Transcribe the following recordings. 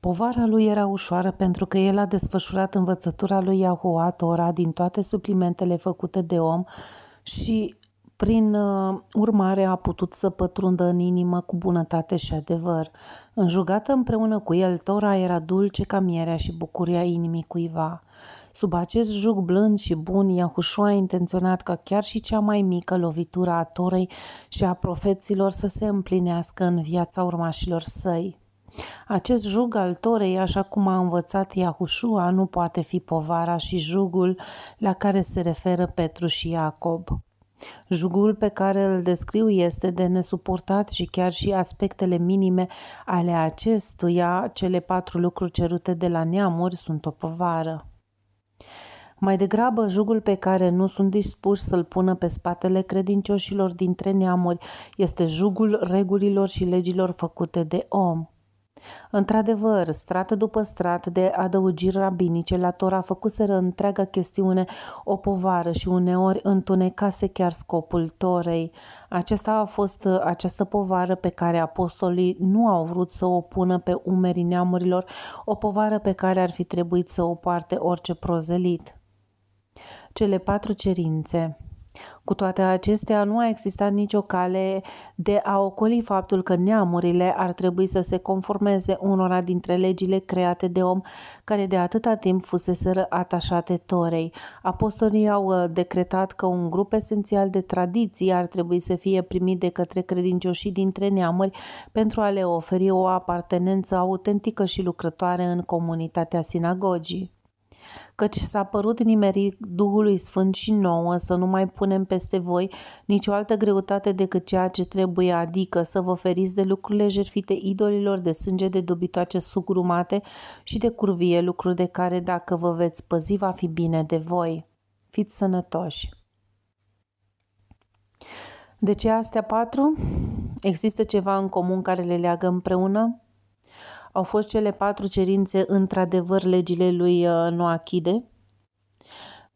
Povara lui era ușoară pentru că el a desfășurat învățătura lui Yahua Torah din toate suplimentele făcute de om și prin uh, urmare a putut să pătrundă în inimă cu bunătate și adevăr. Înjugată împreună cu el, Tora era dulce ca mierea și bucuria inimii cuiva. Sub acest jug blând și bun, Iahușua a intenționat ca chiar și cea mai mică lovitură a Torei și a profeților să se împlinească în viața urmașilor săi. Acest jug al Torei, așa cum a învățat Iahușua, nu poate fi povara și jugul la care se referă Petru și Iacob. Jugul pe care îl descriu este de nesuportat și chiar și aspectele minime ale acestuia, cele patru lucruri cerute de la neamuri, sunt o povară. Mai degrabă, jugul pe care nu sunt dispuși să-l pună pe spatele credincioșilor dintre neamuri este jugul regulilor și legilor făcute de om. Într-adevăr, strat după strat de adăugiri rabinice la Tora făcuseră întreaga chestiune o povară și uneori întunecase chiar scopul Torei. Aceasta a fost această povară pe care apostolii nu au vrut să o pună pe umerii neamurilor, o povară pe care ar fi trebuit să o parte orice prozelit. Cele patru cerințe cu toate acestea, nu a existat nicio cale de a ocoli faptul că neamurile ar trebui să se conformeze unora dintre legile create de om care de atâta timp fusese atașate torei. Apostolii au uh, decretat că un grup esențial de tradiții ar trebui să fie primit de către credincioșii dintre neamuri pentru a le oferi o apartenență autentică și lucrătoare în comunitatea sinagogii căci s-a părut nimerit Duhului Sfânt și nouă să nu mai punem peste voi nicio altă greutate decât ceea ce trebuie, adică să vă feriți de lucrurile jerfite idolilor de sânge de dobitoace sugrumate și de curvie, lucruri de care dacă vă veți păzi va fi bine de voi. Fiți sănătoși! De ce astea patru? Există ceva în comun care le leagă împreună? Au fost cele patru cerințe într-adevăr legile lui uh, Noachide?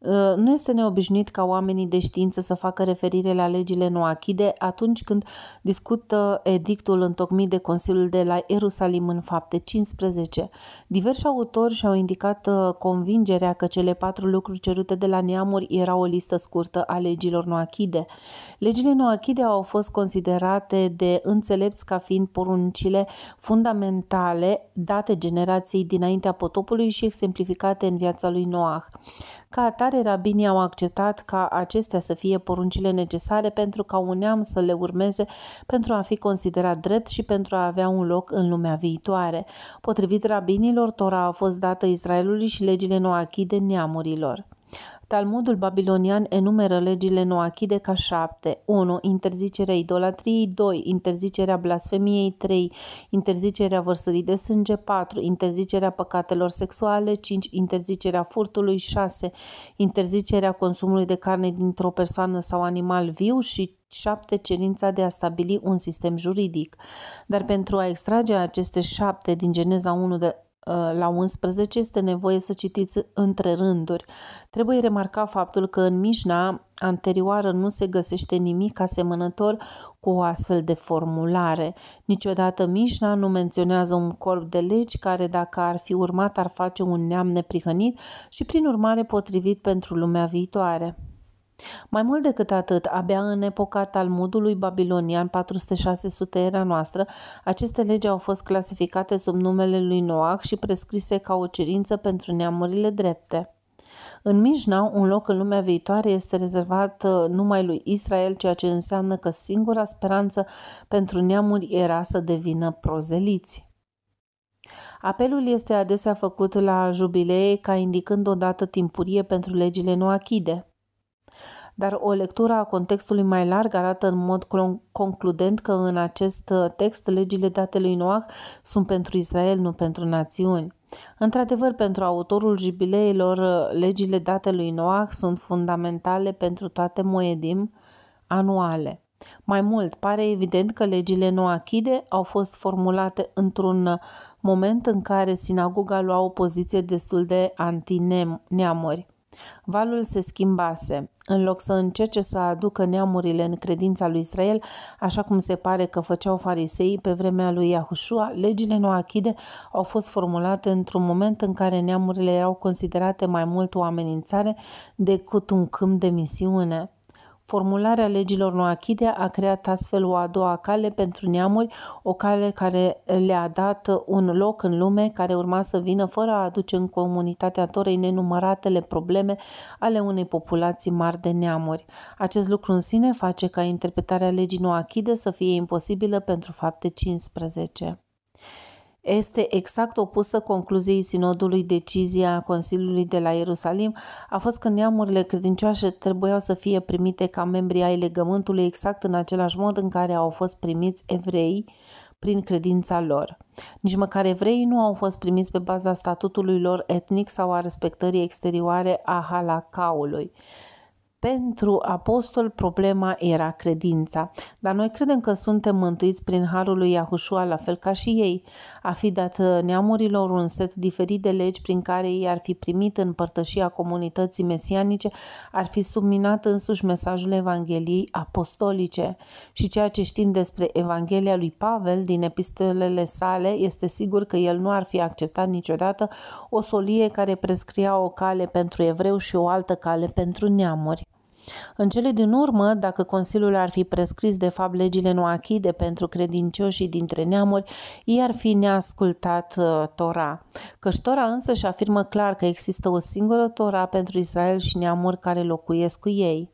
Ă, nu este neobișnuit ca oamenii de știință să facă referire la legile noachide atunci când discută edictul întocmit de Consiliul de la Ierusalim în fapte 15. Diversi autori și-au indicat ă, convingerea că cele patru lucruri cerute de la neamuri era o listă scurtă a legilor noachide. Legile noachide au fost considerate de înțelepți ca fiind poruncile fundamentale date generației dinaintea potopului și exemplificate în viața lui Noah. Ca atare, care rabinii au acceptat ca acestea să fie poruncile necesare pentru ca un neam să le urmeze pentru a fi considerat drept și pentru a avea un loc în lumea viitoare. Potrivit rabinilor, Tora a fost dată Israelului și legile Noachide neamurilor. Talmudul babilonian enumeră legile noachide ca șapte. 1. Interzicerea idolatriei. 2. Interzicerea blasfemiei. 3. Interzicerea vărsării de sânge. 4. Interzicerea păcatelor sexuale. 5. Interzicerea furtului. 6. Interzicerea consumului de carne dintr-o persoană sau animal viu și 7. Cerința de a stabili un sistem juridic. Dar pentru a extrage aceste șapte din Geneza 1 de Uh, la 11 este nevoie să citiți între rânduri. Trebuie remarcat faptul că în Mijna anterioară nu se găsește nimic asemănător cu o astfel de formulare. Niciodată Mijna nu menționează un corp de legi care dacă ar fi urmat ar face un neam neprihănit și prin urmare potrivit pentru lumea viitoare. Mai mult decât atât, abia în epoca Talmudului babilonian 400-600 era noastră, aceste legi au fost clasificate sub numele lui Noach și prescrise ca o cerință pentru neamurile drepte. În Mijna, un loc în lumea viitoare este rezervat uh, numai lui Israel, ceea ce înseamnă că singura speranță pentru neamuri era să devină prozeliți. Apelul este adesea făcut la jubilee ca indicând o dată timpurie pentru legile noachide dar o lectură a contextului mai larg arată în mod concludent că în acest uh, text legile lui Noah sunt pentru Israel, nu pentru națiuni. Într-adevăr, pentru autorul jubileilor, uh, legile lui Noah sunt fundamentale pentru toate moedim anuale. Mai mult, pare evident că legile noachide au fost formulate într-un uh, moment în care sinagoga lua o poziție destul de antineamuri. Valul se schimbase. În loc să încerce să aducă neamurile în credința lui Israel, așa cum se pare că făceau fariseii pe vremea lui Iahușua, legile noachide au fost formulate într-un moment în care neamurile erau considerate mai mult o amenințare decât un câmp de misiune. Formularea legilor Noachidea a creat astfel o a doua cale pentru neamuri, o cale care le-a dat un loc în lume, care urma să vină fără a aduce în comunitatea Torei nenumăratele probleme ale unei populații mari de neamuri. Acest lucru în sine face ca interpretarea legii Noachide să fie imposibilă pentru fapte 15 este exact opusă concluziei sinodului decizia Consiliului de la Ierusalim a fost că neamurile credincioase trebuiau să fie primite ca membri ai legământului exact în același mod în care au fost primiți evrei prin credința lor. Nici măcar evreii nu au fost primiți pe baza statutului lor etnic sau a respectării exterioare a halakaului. Pentru apostol problema era credința, dar noi credem că suntem mântuiți prin harul lui Iahușua, la fel ca și ei. A fi dat uh, neamurilor un set diferit de legi prin care ei ar fi primit în părtășia comunității mesianice, ar fi subminat însuși mesajul Evangheliei apostolice. Și ceea ce știm despre Evanghelia lui Pavel din epistolele sale este sigur că el nu ar fi acceptat niciodată o solie care prescria o cale pentru evreu și o altă cale pentru neamuri. În cele din urmă, dacă Consiliul ar fi prescris de fapt legile noachide pentru credincioșii dintre neamuri, ei ar fi neascultat uh, Tora. Căci Tora însă și afirmă clar că există o singură Tora pentru Israel și neamuri care locuiesc cu ei.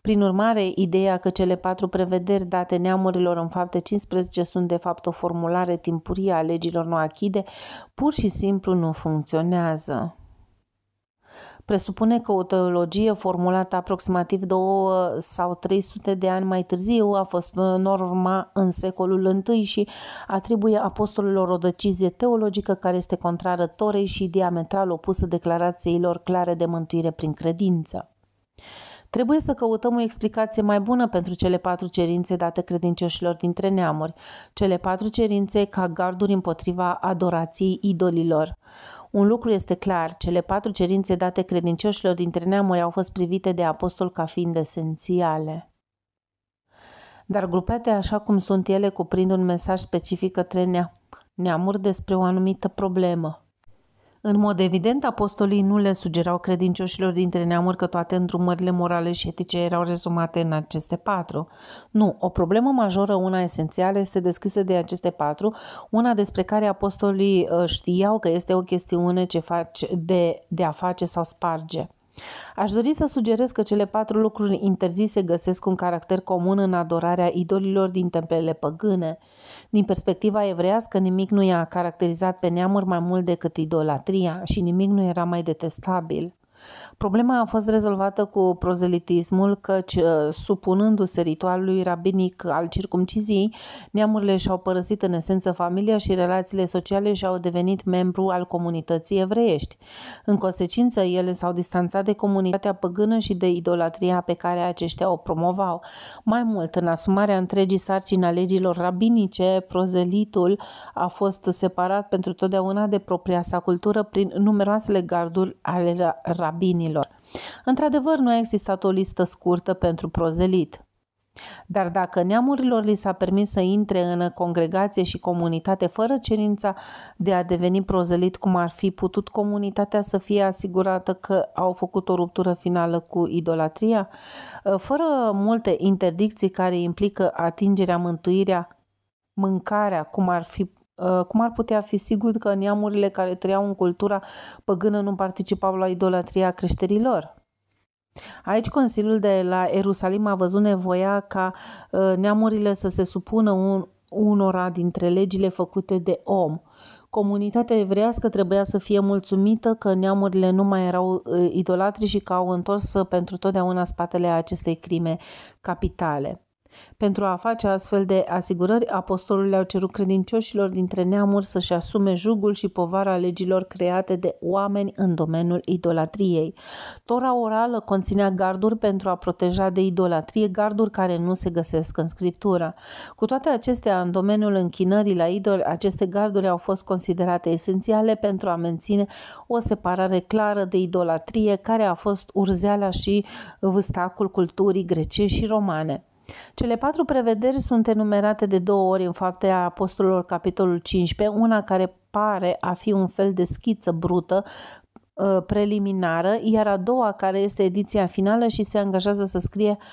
Prin urmare, ideea că cele patru prevederi date neamurilor în fapte 15 sunt de fapt o formulare timpurie a legilor noachide, pur și simplu nu funcționează presupune că o teologie formulată aproximativ 2 sau 300 de ani mai târziu a fost norma în secolul I și atribuie apostolilor o decizie teologică care este contrară Torei și diametral opusă declarațiilor clare de mântuire prin credință. Trebuie să căutăm o explicație mai bună pentru cele patru cerințe date credincioșilor dintre neamuri, cele patru cerințe ca garduri împotriva adorației idolilor. Un lucru este clar, cele patru cerințe date credincioșilor dintre neamuri au fost privite de apostol ca fiind esențiale dar grupate așa cum sunt ele cuprind un mesaj specific către neamuri despre o anumită problemă. În mod evident, apostolii nu le sugerau credincioșilor dintre neamuri că toate îndrumările morale și etice erau rezumate în aceste patru. Nu, o problemă majoră, una esențială, este descrisă de aceste patru, una despre care apostolii uh, știau că este o chestiune ce face de, de a face sau sparge. Aș dori să sugerez că cele patru lucruri interzise găsesc un caracter comun în adorarea idolilor din templele păgâne. Din perspectiva evrească, nimic nu i-a caracterizat pe neamuri mai mult decât idolatria și nimic nu era mai detestabil. Problema a fost rezolvată cu prozelitismul, căci, uh, supunându-se ritualului rabinic al circumciziei, neamurile și-au părăsit în esență familia și relațiile sociale și au devenit membru al comunității evreiești. În consecință, ele s-au distanțat de comunitatea păgână și de idolatria pe care aceștia o promovau. Mai mult, în asumarea întregii sarcini a legilor rabinice, prozelitul a fost separat pentru totdeauna de propria sa cultură prin numeroasele garduri ale rabinice rabinilor. Într-adevăr, nu a existat o listă scurtă pentru prozelit. Dar dacă neamurilor li s-a permis să intre în congregație și comunitate fără cerința de a deveni prozelit cum ar fi putut comunitatea să fie asigurată că au făcut o ruptură finală cu idolatria, fără multe interdicții care implică atingerea, mântuirea, mâncarea, cum ar fi Uh, cum ar putea fi sigur că neamurile care trăiau în cultura păgână nu participau la idolatria creșterilor? Aici Consiliul de la Ierusalim a văzut nevoia ca uh, neamurile să se supună un, unora dintre legile făcute de om. Comunitatea evrească trebuia să fie mulțumită că neamurile nu mai erau uh, idolatri și că au întors pentru totdeauna spatele acestei crime capitale. Pentru a face astfel de asigurări, apostolul le-au cerut credincioșilor dintre neamuri să-și asume jugul și povara legilor create de oameni în domeniul idolatriei. Tora orală conținea garduri pentru a proteja de idolatrie, garduri care nu se găsesc în scriptură. Cu toate acestea, în domeniul închinării la idol, aceste garduri au fost considerate esențiale pentru a menține o separare clară de idolatrie care a fost urzeala și vâstacul culturii grecești și romane. Cele patru prevederi sunt enumerate de două ori în faptea apostolilor capitolul 15, una care pare a fi un fel de schiță brută uh, preliminară, iar a doua care este ediția finală și se angajează să scrie uh,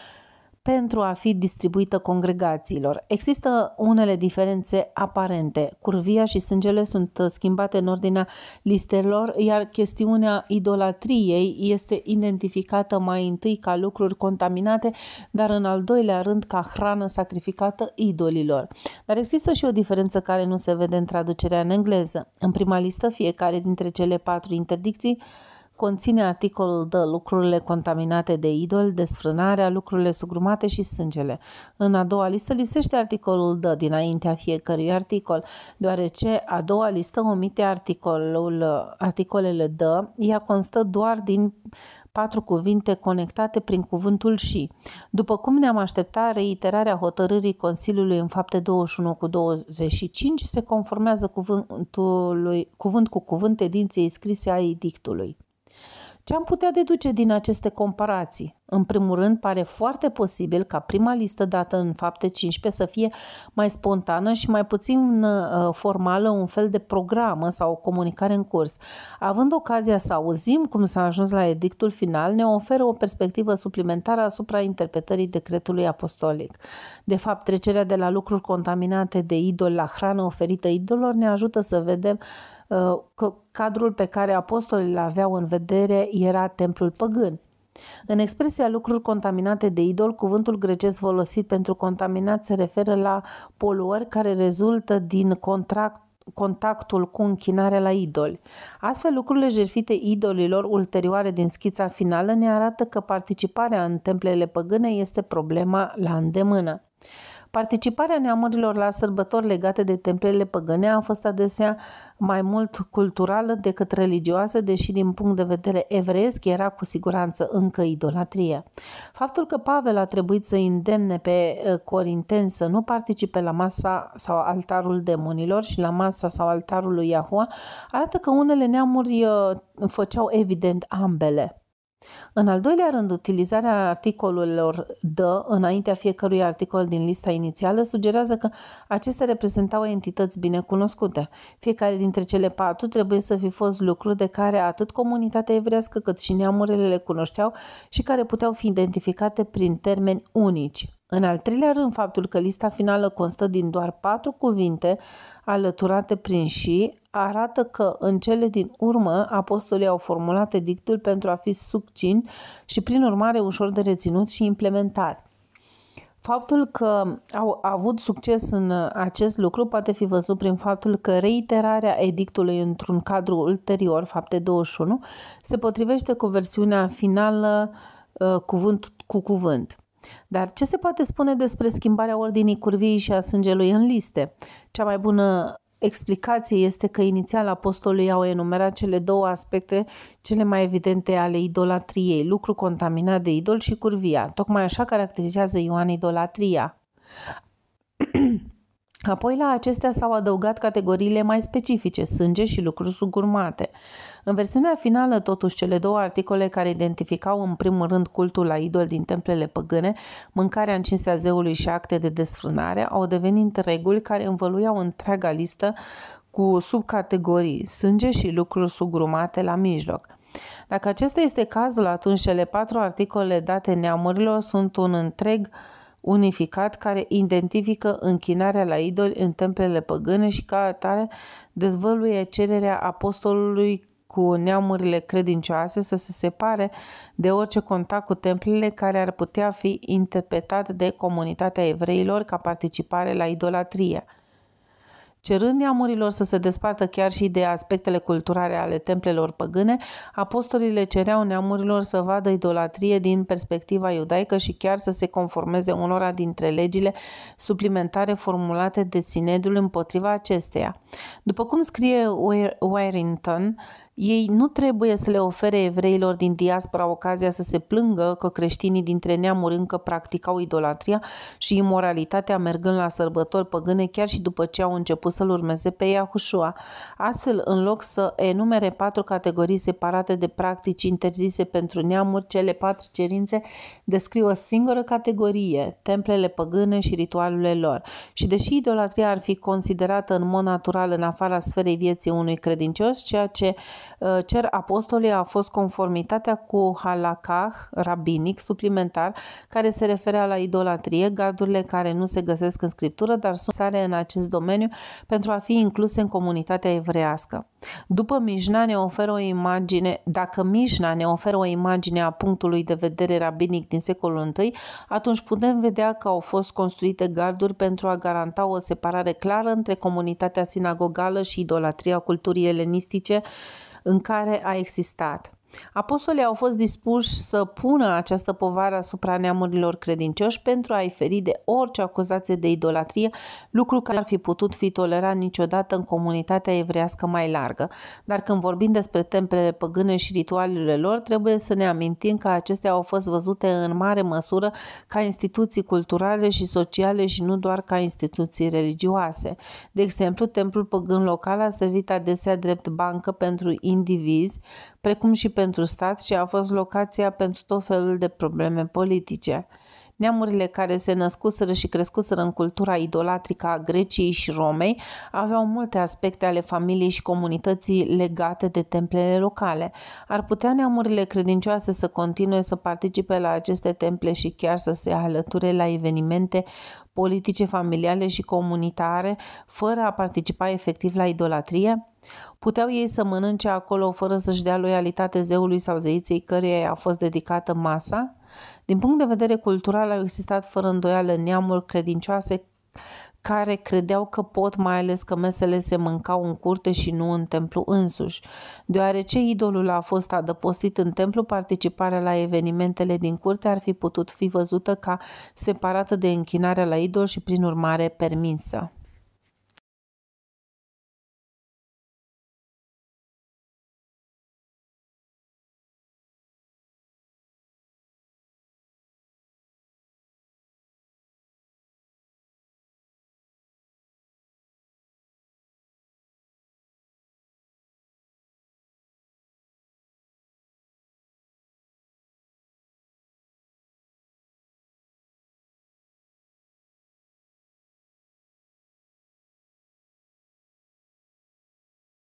pentru a fi distribuită congregațiilor. Există unele diferențe aparente. Curvia și sângele sunt uh, schimbate în ordinea listelor, iar chestiunea idolatriei este identificată mai întâi ca lucruri contaminate, dar în al doilea rând ca hrană sacrificată idolilor. Dar există și o diferență care nu se vede în traducerea în engleză. În prima listă, fiecare dintre cele patru interdicții Conține articolul de lucrurile contaminate de idol, desfrânarea, lucrurile sugrumate și sângele. În a doua listă lipsește articolul de dinaintea fiecărui articol, deoarece a doua listă omite articolul, articolele de, ea constă doar din patru cuvinte conectate prin cuvântul și. După cum ne-am așteptat, reiterarea hotărârii Consiliului în fapte 21 cu 25 se conformează cuvântului, cuvânt cu cuvânt edinței scrise a edictului. Ce am putea deduce din aceste comparații? În primul rând, pare foarte posibil ca prima listă dată în fapte 15 să fie mai spontană și mai puțin uh, formală, un fel de programă sau o comunicare în curs. Având ocazia să auzim cum s-a ajuns la edictul final, ne oferă o perspectivă suplimentară asupra interpretării decretului apostolic. De fapt, trecerea de la lucruri contaminate de idol la hrană oferită idolor ne ajută să vedem uh, că cadrul pe care apostolii îl aveau în vedere era templul păgân. În expresia lucruri contaminate de idol, cuvântul grecesc folosit pentru contaminat se referă la poluări care rezultă din contract contactul cu închinarea la idoli. Astfel, lucrurile jerfite idolilor ulterioare din schița finală ne arată că participarea în templele păgâne este problema la îndemână. Participarea neamurilor la sărbători legate de templele păgâne a fost adesea mai mult culturală decât religioasă, deși din punct de vedere evreiesc era cu siguranță încă idolatrie. Faptul că Pavel a trebuit să îndemne pe eh, corinteni să nu participe la masa sau altarul demonilor și la masa sau altarul lui Yahua arată că unele neamuri eh, făceau evident ambele. În al doilea rând, utilizarea articolelor D înaintea fiecărui articol din lista inițială sugerează că acestea reprezentau entități bine cunoscute. Fiecare dintre cele patru trebuie să fi fost lucruri de care atât comunitatea evrească cât și neamurile le cunoșteau și care puteau fi identificate prin termeni unici. În al treilea rând, faptul că lista finală constă din doar patru cuvinte alăturate prin și arată că în cele din urmă apostolii au formulat edictul pentru a fi succin și prin urmare ușor de reținut și implementat. Faptul că au avut succes în acest lucru poate fi văzut prin faptul că reiterarea edictului într-un cadru ulterior, fapte 21, se potrivește cu versiunea finală uh, cuvânt cu cuvânt. Dar ce se poate spune despre schimbarea ordinii curviei și a sângelui în liste? Cea mai bună explicație este că inițial apostolii au enumerat cele două aspecte cele mai evidente ale idolatriei, lucru contaminat de idol și curvia. Tocmai așa caracterizează Ioan idolatria. Apoi la acestea s-au adăugat categoriile mai specifice, sânge și lucruri sugurmate. În versiunea finală, totuși, cele două articole care identificau în primul rând cultul la idol din templele păgâne, mâncarea în cinstea zeului și acte de desfrânare, au devenit reguli care învăluiau întreaga listă cu subcategorii, sânge și lucruri sugrumate la mijloc. Dacă acesta este cazul, atunci cele patru articole date neamurilor sunt un întreg unificat care identifică închinarea la idoli în templele păgâne și ca atare dezvăluie cererea apostolului cu neamurile credincioase să se separe de orice contact cu templele care ar putea fi interpretat de comunitatea evreilor ca participare la idolatrie. Cerând neamurilor să se despartă chiar și de aspectele culturale ale templelor păgâne, apostolii le cereau neamurilor să vadă idolatrie din perspectiva iudaică și chiar să se conformeze unora dintre legile suplimentare formulate de Sinedul împotriva acesteia. După cum scrie Warrington, ei nu trebuie să le ofere evreilor din diaspora ocazia să se plângă că creștinii dintre neamuri încă practicau idolatria și imoralitatea mergând la sărbători păgâne chiar și după ce au început să-l urmeze pe Iahușua. Astfel, în loc să enumere patru categorii separate de practici interzise pentru neamuri, cele patru cerințe descriu o singură categorie, templele păgâne și ritualurile lor. Și deși idolatria ar fi considerată în mod natural în afara sferei vieții unui credincios, ceea ce Uh, cer apostolii a fost conformitatea cu halakah rabinic suplimentar care se referea la idolatrie, gardurile care nu se găsesc în scriptură, dar sunt sare în acest domeniu pentru a fi incluse în comunitatea evrească. După Mijna ne oferă o imagine, dacă Mijna ne oferă o imagine a punctului de vedere rabinic din secolul I, atunci putem vedea că au fost construite garduri pentru a garanta o separare clară între comunitatea sinagogală și idolatria culturii elenistice, în care a existat. Apostolii au fost dispuși să pună această povară asupra neamurilor credincioși pentru a-i feri de orice acuzație de idolatrie, lucru care ar fi putut fi tolerat niciodată în comunitatea evrească mai largă. Dar când vorbim despre templele păgâne și ritualurile lor, trebuie să ne amintim că acestea au fost văzute în mare măsură ca instituții culturale și sociale și nu doar ca instituții religioase. De exemplu, templul păgân local a servit adesea drept bancă pentru indivizi, precum și pentru stat și a fost locația pentru tot felul de probleme politice. Neamurile care se născuseră și crescuseră în cultura idolatrică a Greciei și Romei aveau multe aspecte ale familiei și comunității legate de templele locale. Ar putea neamurile credincioase să continue să participe la aceste temple și chiar să se alăture la evenimente politice, familiale și comunitare, fără a participa efectiv la idolatrie? Puteau ei să mănânce acolo fără să-și dea loialitate zeului sau zeiței căreia i-a fost dedicată masa? Din punct de vedere cultural au existat fără îndoială neamuri credincioase care credeau că pot, mai ales că mesele se mâncau în curte și nu în templu însuși. Deoarece idolul a fost adăpostit în templu, participarea la evenimentele din curte ar fi putut fi văzută ca separată de închinarea la idol și prin urmare permisă.